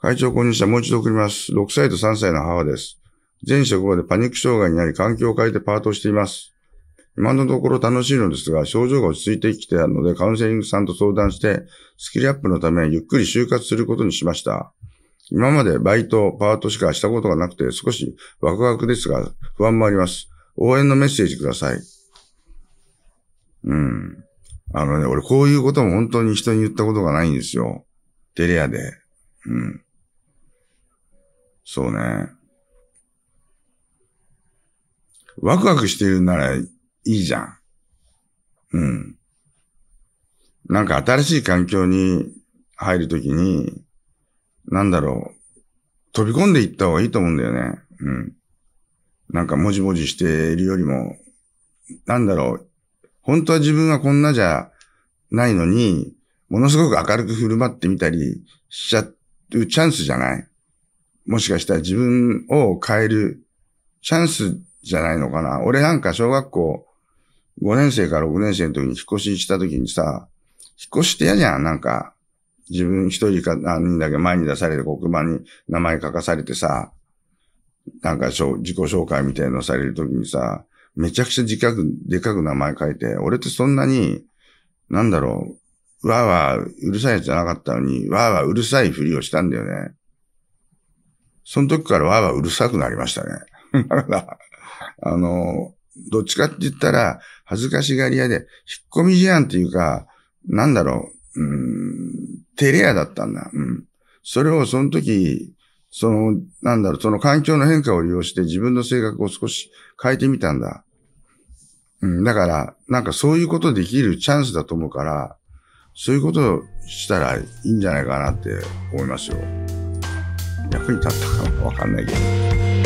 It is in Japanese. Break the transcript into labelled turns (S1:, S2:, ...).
S1: 会長購入者もう一度送ります。6歳と3歳の母です。前職場でパニック障害になり環境を変えてパートをしています。今のところ楽しいのですが、症状が落ち着いてきてあるので、カウンセリングさんと相談して、スキルアップのため、ゆっくり就活することにしました。今までバイト、パートしかしたことがなくて、少しワクワクですが、不安もあります。応援のメッセージください。うん。あのね、俺こういうことも本当に人に言ったことがないんですよ。テレアで。うん。そうね。ワクワクしてるならいいじゃん。うん。なんか新しい環境に入るときに、なんだろう。飛び込んでいった方がいいと思うんだよね。うん。なんかもじもじしているよりも、なんだろう。本当は自分はこんなじゃないのに、ものすごく明るく振る舞ってみたりしちゃうチャンスじゃないもしかしたら自分を変えるチャンスじゃないのかな。俺なんか小学校5年生から6年生の時に引っ越しした時にさ、引っ越しって嫌じゃん、なんか。自分一人か何人だけ前に出されて黒板に名前書かされてさ、なんか自己紹介みたいのされる時にさ、めちゃくちゃ自覚、でかく名前書いて、俺ってそんなに、なんだろう、わーわーうるさいやつじゃなかったのに、わーわーうるさいふりをしたんだよね。その時からわーわーうるさくなりましたね。だから、あの、どっちかって言ったら、恥ずかしがり屋で、引っ込み思案っていうか、なんだろう、うん、照れ屋だったんだ。うん。それをその時、その、なんだろう、その環境の変化を利用して自分の性格を少し変えてみたんだ。うん、だから、なんかそういうことできるチャンスだと思うから、そういうことをしたらいいんじゃないかなって思いますよ。役に立ったかわかんないけど。